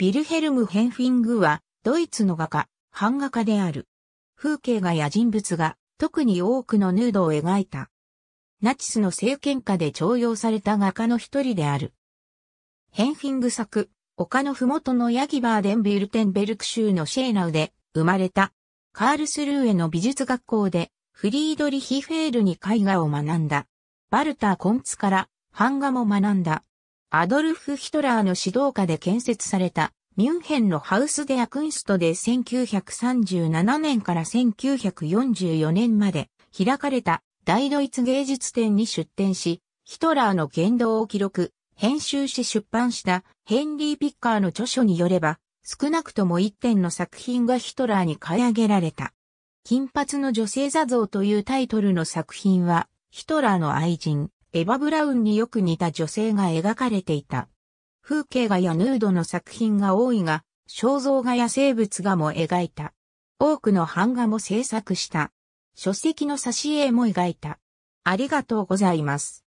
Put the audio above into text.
ビルヘルム・ヘンフィングは、ドイツの画家、版画家である。風景画や人物が、特に多くのヌードを描いた。ナチスの政権下で徴用された画家の一人である。ヘンフィング作、丘のふもとのヤギバーデンビルテンベルク州のシェーナウで生まれた。カールスルーへの美術学校でフリードリヒフェールに絵画を学んだ。バルター・コンツから版画も学んだ。アドルフ・ヒトラーの指導下で建設されたミュンヘンのハウス・デ・アクンストで1937年から1944年まで開かれた大ドイツ芸術展に出展し、ヒトラーの言動を記録、編集し出版したヘンリー・ピッカーの著書によれば、少なくとも一点の作品がヒトラーに買い上げられた。金髪の女性座像というタイトルの作品は、ヒトラーの愛人、エヴァ・ブラウンによく似た女性が描かれていた。風景画やヌードの作品が多いが、肖像画や生物画も描いた。多くの版画も制作した。書籍の挿絵も描いた。ありがとうございます。